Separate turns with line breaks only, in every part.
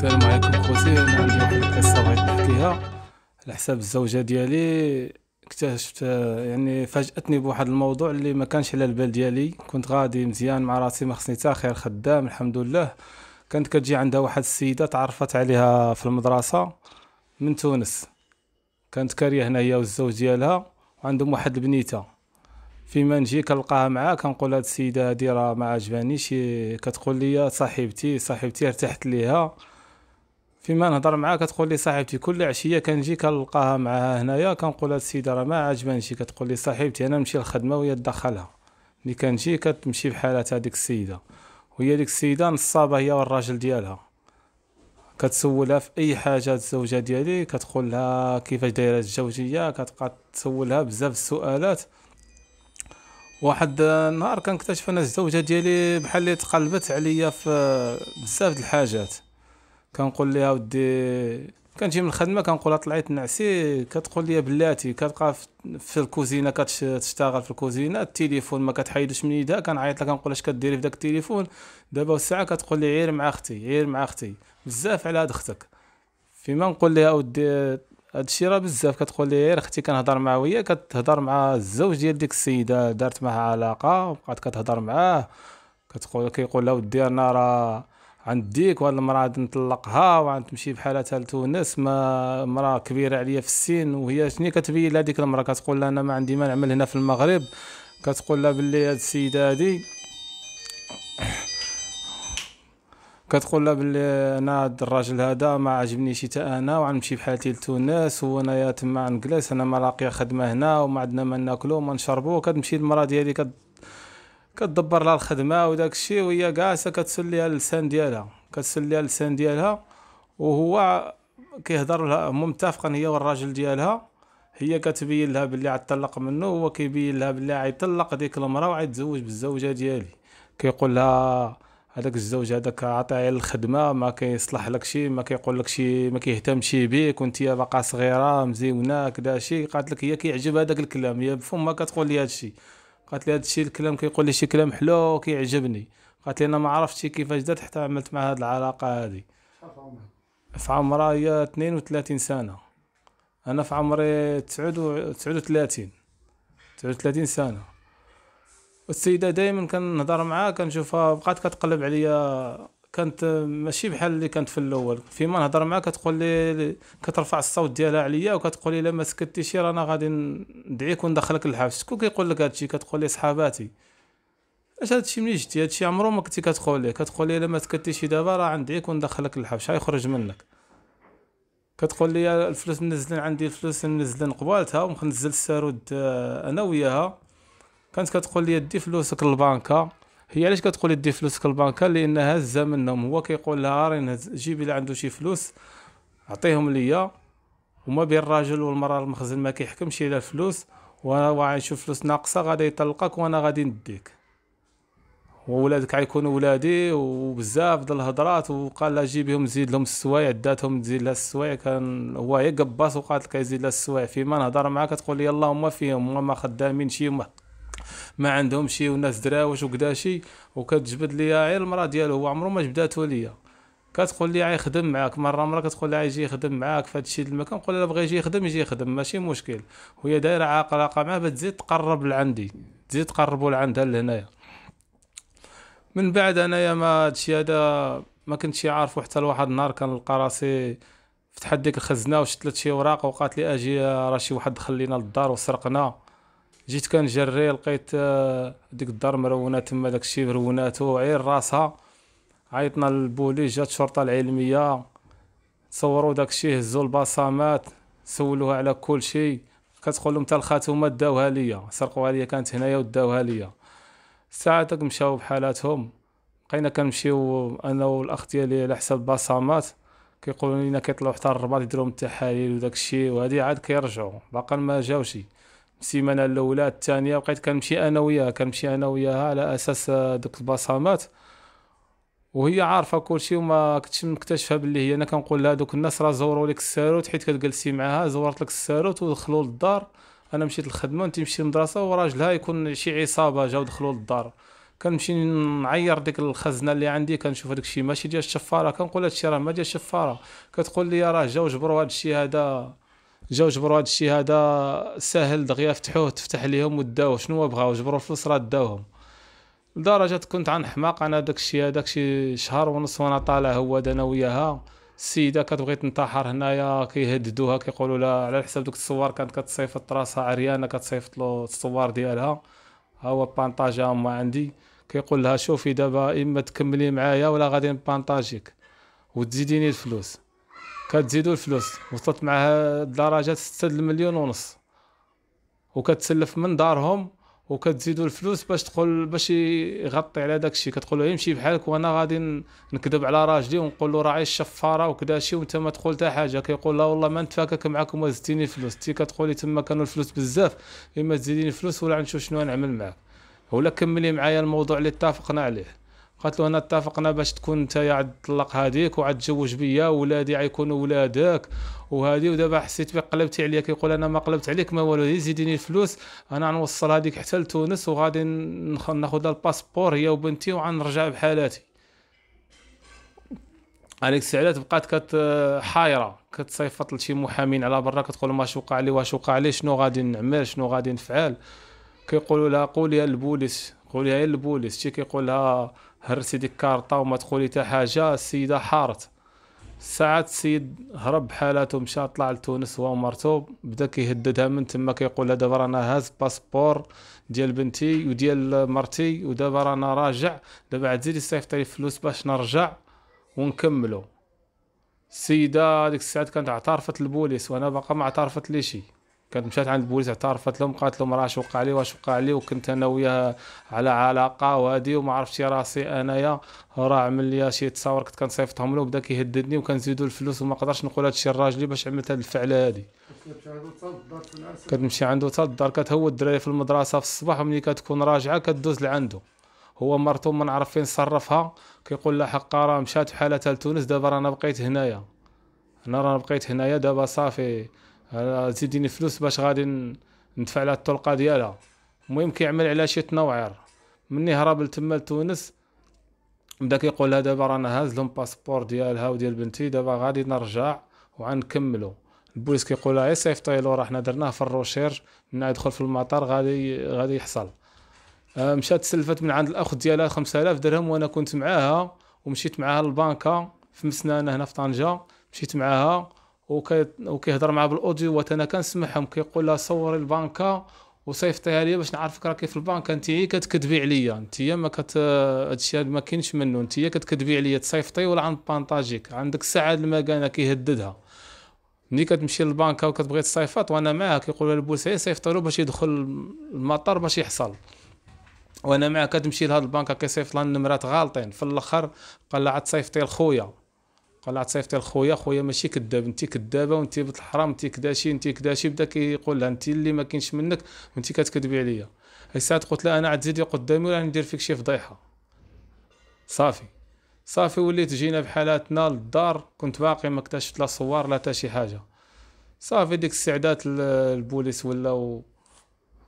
السلام عليكم خوتي انا عندي واحد القصه بغيت نحكيها على حساب الزوجه ديالي اكتشفت يعني فاجاتني بواحد الموضوع اللي ما كانش على البال ديالي كنت غادي مزيان مع راسي ما خصني خير خدام الحمد لله كانت كتجي عندها واحد السيده تعرفت عليها في المدرسه من تونس كانت كاريه هي والزوج ديالها وعندهم واحد البنيته فيما نجي كنلقاها معاه كنقول هاد السيده هادي راه ما عجبانيش كتقول لي صاحبتي صاحبتي ارتحت ليها فيما نهضر معاها كتقول لي صاحبتي كل عشيه كنجي كنلقاها معاها هنايا كنقول هاد السيده راه ما عاجبانيش كتقول لي صاحبتي انا نمشي للخدمه وهي تدخلها ملي كنجي كتمشي بحالاتها ديك السيده وهي ديك السيده نصابه هي والراجل ديالها كتسولها في اي حاجه الزوجه ديالي كتقول لها كيفاش دايره الزوجيه كتبقى تسولها بزاف السؤالات واحد النهار كنكتشف ان الزوجه ديالي بحال اللي تقلبت عليا في بزاف د الحاجات كنقول لها ودي كنجي من الخدمه كنقولها طلعت نعسي كتقول لي بلاتي كتبقى في الكوزينه كتشتغل في الكوزينه التليفون ما كتحيدش من يدها كنعيط لها كنقول اش كديري في داك التليفون دابا الساعه كتقول لي عير مع اختي عير مع اختي بزاف على هاد اختك فيما نقول لها اودي هادشي راه بزاف كتقول لي غير اختي كنهضر مع وهي كتهضر مع الزوج ديال ديك السيده دارت معها علاقه وبقات كتهضر معاه كتقول كيقول لها ودي انا راه ديك وهاد المراه نطلقها تمشي بحالتها لتونس ما مراه كبيره عليا في السن وهي شنو كتبين لها ديك المراه كتقول لها انا ما عندي ما نعمل هنا في المغرب كتقول لها باللي هاد السيده هادي كتقول لها بلي انا هاد الراجل هذا ما عاجبنيش حتى انا وغنمشي بحالتي لتونس وانايا تما نجلس انا ما لاقيه خدمه هنا وما عندنا ما ناكلو وما نشربو كتمشي المراه ديالي كت كتدبر لها الخدمه وداك الشيء وهي جالسه كتسل ليها اللسان ديالها كتسل ليها اللسان ديالها وهو كيهضر لها هما هي والراجل ديالها هي كتبين لها باللي عتطلق منه هو كيبين لها باللي عيطلق ديك المراه وعيتزوج بالزوجه ديالي كيقول لها هذاك الزوج هذاك على الخدمه ما كيصلح لك شي ما كيقول لك شي ما كيهتمش بيك وانت باقا صغيره مزيونه كدا شي قالت لك هي كيعجب هذاك الكلام هي بفمها كتقول لي هذا الشيء قالت لي هذا الشيء الكلام كيقول لي شي كلام حلو كيعجبني قالت لي انا ما عرفتش كيفاش دات حتى عملت مع هذه العلاقه هذه في عمرها هي 32 سنه انا في عمري 39 39 سنه السيده دائما كنهضر معاها كنشوفها بقات كتقلب عليا كانت ماشي بحال اللي كانت في الاول فيما نهضر معاك كتقول لي كترفع الصوت ديالها عليا وكتقول لي لا ما سكتيش رانا غادي ندعيك وندخلك الحبس شكون كيقول لك هادشي كتقول لي صحاباتي اش هادشي منين جيتي هادشي عمرو ما كنتي كتقول لي كتقول لي لا ما سكتيش دابا راه ندعيك وندخلك للحبس غيخرج منك كتقول لي الفلوس منزلين عندي الفلوس منزلين قبالتها ونزل السارود آه، انا وياها كانت كتقول لي دي فلوسك للبنكه هي علاش كتقولي دي فلوسك البنكه لان هزه منهم هو كيقول لها راه جيبي لها عنده شي فلوس عطيهم ليا وما بين الراجل والمراه المخزن ما كيحكمش الى الفلوس وانا واعي نشوف فلوس ناقصه غادي يطلقك وانا غادي نديك وولادك غيكونوا ولادي وبزاف ديال الهضرات وقال لها جيبيهم زيد لهم السوايع داتهم تزيد لها السوايع كان هو هي قباص وقالت لك يزيد لها السوايع فيما نهضر معاك تقول لي اللهم فيهم هما خدامين شي ما ما عندهم شي والناس دراوش وكدا شي وكتجبد ليا غير المراه ديالو هو عمرو ما جبداتو ليا كتقول لي غيخدم معاك مره مره كتقول لي يجي يخدم معاك في هادشي ديال المكان نقول لها بغى يجي يخدم يجي يخدم ماشي مشكل وهي دايره عاقله معاه بتزيد تقرب لعندي تزيد تقربوا لعندها لهنايا من بعد انايا ما هادشي هذا ما كنتش عارف حتى لواحد النهار كنلقى راسي فتحت ديك الخزنه وشتلت شي اوراق وقالت لي اجي راه شي واحد خلينا للدار وسرقنا جيت كنجري لقيت آه، ديك الدار مرونه تما داكشي مروناتو عير راسها عيطنا للبوليس جات الشرطه العلميه صوروا داكشي هزوا البصمات سولوها على كل شيء كتقول لهم حتى الخاتومه داوها ليا سرقوها ليا كانت هنايا وداوها ليا ساعتك مشاو بحالاتهم بقينا كنمشيو انا والاخ ديالي على حساب البصمات كيقولوا لنا كيطلعوا حتى الرباط يديروا التحاليل وداكشي الشيء وهادي عاد كيرجعوا باقا ما جاوشي السيمانه الاولى الثانيه بقيت كنمشي انا وياها كنمشي انا وياها على اساس دوك البصمات وهي عارفه كلشي وما كنتش مكتشفه باللي هي انا كنقول لها دوك الناس راه زوروا لك الساروت حيت كتجلسي معاها زورت لك الساروت ودخلوا للدار انا مشيت للخدمه وانت مشيتي للمدرسه وراجلها يكون شي عصابه جاو دخلوا للدار كنمشي نعير ديك الخزنه اللي عندي كنشوف هذاك الشيء ماشي ديال الشفاره كنقول هذا الشيء راه ما ديال الشفاره كتقول لي راه جاو جبروا هذا الشيء هذا جاو جبروا هذا الشيء هذا سهل دغيا فتحوه تفتح ليهم وداوه شنو هو بغاو جبروا الفلوس راه داوهم لدرجة كنت عن حماق انا داك الشيء هذاك شي شهر ونص وانا طالع هو انا وياها السيدة كتبغي تنتحر هنايا كيهددوها كيقولوا لا على حساب دوك الصور كانت كتصيفط راسها عريانة كتصيفط له الصور ديالها ها هو بانطاجا ما عندي كيقول لها شوفي دابا اما تكملي معايا ولا غادي نبانطاجيك وتزيديني الفلوس كتزيدو الفلوس وصلت معها لدرجه 6 المليون ونص وكتسلف من دارهم وكتزيدوا الفلوس باش تقول باش يغطي على داكشي كتقول له إيه يمشي بحالك وانا غادي نكذب على راجلي ونقول له راعي الشفاره وكذا شي وانت ما تقول حتى حاجه كيقول لا والله ما نتفاكك معكم وزدتيني الفلوس تي كتقولي تما كانوا الفلوس بزاف اما تزيديني الفلوس ولا نشوف شنو نعمل معاك ولا كملي معايا الموضوع اللي اتفقنا عليه قالت له انا اتفقنا باش تكون انت عاد تطلق هذيك وعاد تزوج بيا ولادي غيكونوا ولادك وهذه ودابا حسيت بك قلبتي عليا كيقول انا ما قلبت عليك ما والو زيديني الفلوس انا غنوصل هذيك حتى لتونس وغادي ناخذ الباسبور هي وبنتي وغنرجع بحالاتي عليك السعلات بقات كت حايره كتصيفط لشي محامين على برا كتقول ما وقع لي واش وقع لي شنو غادي نعمل شنو غادي نفعل كيقولوا لها قولي للبوليس قولي للبوليس شي كيقول لها هرسي ديك كارطه وما تقولي حتى حاجه السيده حارت ساعات السيد هرب بحالته مشى طلع لتونس هو ومرتو بدا كيهددها من تما كيقول لها دابا رانا هاز باسبور ديال بنتي وديال مرتي ودابا رانا راجع دابا عاد زيدي صيفط لي فلوس باش نرجع ونكملو السيده ديك الساعات كانت اعترفت البوليس وانا باقا ما اعترفت لي شي كانت مشات عند البوليس اعترفت لهم قالت لهم راه اش وقع لي واش وقع لي وكنت انا وياها على علاقه وهادي وما عرفتش راسي انايا راه عمل لي شي تصاور كنت كنصيفطهم له وبدا كيهددني وكنزيدو الفلوس وما قدرش نقول هادشي لراجلي باش عملت هاد الفعله هادي كتمشي عنده حتى كانت هو الدراري في المدرسه في الصباح وملي كتكون راجعه كدوز لعندو هو مرتو ما نعرف فين صرفها كيقول لها حقا راه مشات بحالها لتونس دابا رانا بقيت هنايا انا رانا بقيت هنايا دابا صافي تديني فلوس باش غادي ندفع لها الطلقه ديالها المهم كيعمل على شي تنوعير مني هرب لتما لتونس بدا كيقول لها دابا رانا هاز لهم باسبور ديالها وديال بنتي دابا غادي نرجع وغنكملو البوليس كيقول لها سيف طايلو راه حنا درناه في الروشيرش من يدخل في المطار غادي غادي يحصل آه، مشات سلفت من عند الاخ ديالها 5000 درهم وانا كنت معاها ومشيت معاها للبنكه في مسنانه هنا في طنجه مشيت معاها وكيهضر معاه بالاوديو وانا كنسمعهم كيقول لها صوري البنكه وصيفطيها لي باش نعرفك راكي في البنك انت هي كتكذبي عليا انت ما كت هادشي ما كاينش منه انت هي كتكذبي عليا تصيفطي ولا غنبانطاجيك عندك الساعه المكانه كيهددها ملي كتمشي للبنكه وكتبغي تصيفط وانا معاه كيقولوا البوليسيه صيفطي له باش يدخل المطار باش يحصل وانا معاه كتمشي لهاد البنكه كيصيفط لها النمرات غالطين في الاخر قال لها عاد صيفطي لخويا قال لها تصيفط لخويا خويا ماشي كذاب انت كذابه وانت بنت الحرام انت كداشي انت كداشي بدا كيقول لها انت اللي ما كاينش منك وانت كتكذبي عليا هي الساعات قلت لها انا عاد زيدي قدامي ولا ندير فيك شي فضيحه صافي صافي وليت جينا بحالاتنا للدار كنت باقي ما اكتشفت لا صور لا حتى شي حاجه صافي ديك السعدات البوليس ولاو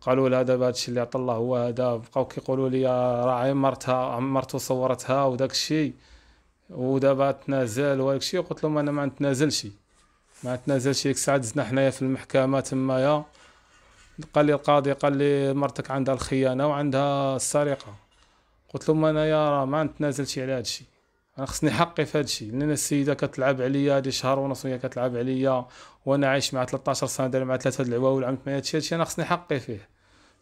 قالوا لها دابا هادشي اللي عطى الله هو هذا بقاو كيقولوا لي راه عمرتها عمرتو صورتها وداك الشيء ودابا تنازل وهذاك الشيء قلت لهم انا ما نتنازلش ما نتنازلش ديك الساعه دزنا حنايا في المحكمه تمايا قال لي القاضي قال لي مرتك عندها الخيانه وعندها السرقه قلت لهم انايا راه ما نتنازلش على هذا الشيء انا خصني حقي في هذا الشيء لان السيده كتلعب عليا هذه شهر ونص وهي كتلعب عليا وانا عايش مع 13 سنه دار مع ثلاثه العواول عملت معايا هذا الشيء انا خصني حقي فيه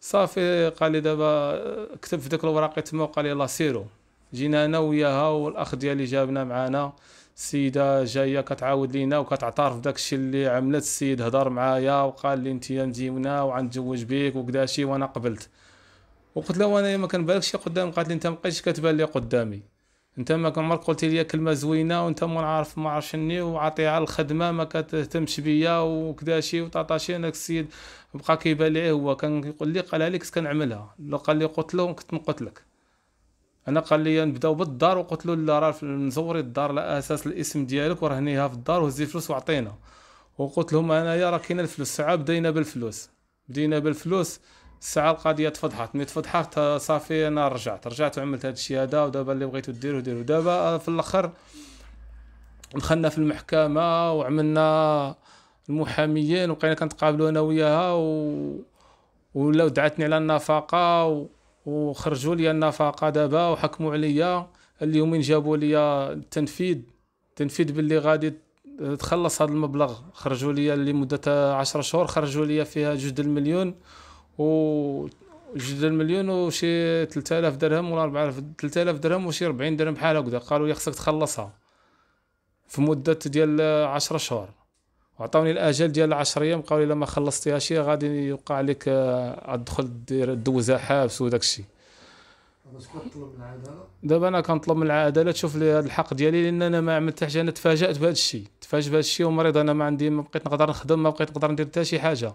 صافي قال لي دابا كتب في ديك الوراقي تما وقال لي يلاه سيرو جينا انا وياها والاخ ديالي جابنا معانا السيده جايه كتعاود لينا وكتعترف داك الشيء اللي عملت السيد هضر معايا وقال لي انت مزيونه وعنتزوج بك وكداشي وانا قبلت وقلت له وانا ما كنبالكش قدام قالت لي انت مابقيتش كتبان لي قدامي انت ما عمرك قلت لي كلمه زوينه وانت ما عارف ما وعطي وعاطيها الخدمه ما كتهتمش بيا وكداشي وطاطاشي انا السيد بقى كيبان لي إيه هو كان يقول لي قالها لي كنت كنعملها لو قال لي قلت له كنت نقتلك انا قال لي نبداو بالدار وقلت له لا راه مزوري الدار على اساس الاسم ديالك ورهنيها في الدار وهزي فلوس وعطينا وقلت لهم انايا راه كاينه الفلوس ساعه بدينا بالفلوس بدينا بالفلوس الساعه القضيه تفضحت ملي تفضحت صافي انا رجعت رجعت وعملت هذا الشيء هذا ودابا اللي بغيتو ديروه ديروه دابا في الاخر دخلنا في المحكمه وعملنا المحاميين وبقينا كنتقابلوا انا وياها و ولاو دعتني على النفقه و... وخرجوا لي النفقه دابا وحكموا عليا اليومين جابوا لي التنفيذ تنفيذ باللي غادي تخلص هذا المبلغ خرجوا لي لمده عشرة شهور خرجوا لي فيها جوج المليون و جوج المليون وشي 3000 درهم ولا 4000 3000 درهم وشي 40 درهم بحال هكذا قالوا لي خصك تخلصها في مده ديال 10 شهور وعطوني الاجل ديال 10 ايام قالوا لي لما خلصتي هادشي غادي يوقع لك تدخل آه، دير دوزها حابس وداك الشيء دابا انا كنطلب من العداله تشوف لي هذا الحق ديالي لان انا ما عملت حتى انا تفاجات بهذا الشيء تفاجات بهذا الشيء ومريض انا ما عندي ما بقيت نقدر نخدم ما بقيت نقدر ندير حتى شي حاجه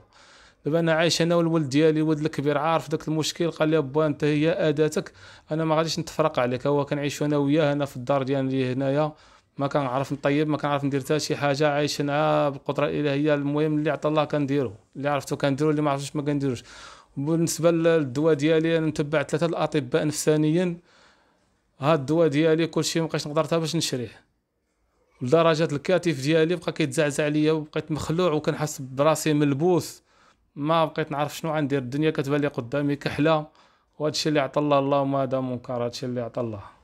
دابا انا عايش انا والولد ديالي الولد الكبير عارف داك المشكل قال لي با انت هي اداتك انا ما غاديش نتفرق عليك هو كنعيش انا وياه هنا في الدار ديالي هنايا ما عارف نطيب ما عارف ندير حتى شي حاجه عايش انا بالقدره الالهيه المهم اللي عطى الله كنديرو اللي عرفتو كنديرو اللي ما عرفتش ما كنديروش بالنسبه للدواء ديالي انا متبع ثلاثه الاطباء نفسانيا هاد الدواء ديالي كلشي بقيتش نقدر حتى باش نشريه لدرجه الكتف ديالي بقى كيتزعزع ليا وبقيت مخلوع وكنحس براسي ملبوس ما بقيت نعرف شنو غندير الدنيا كتبان لي قدامي كحله وهادشي اللي عطى الله اللهم هذا منكر هادشي اللي عطى الله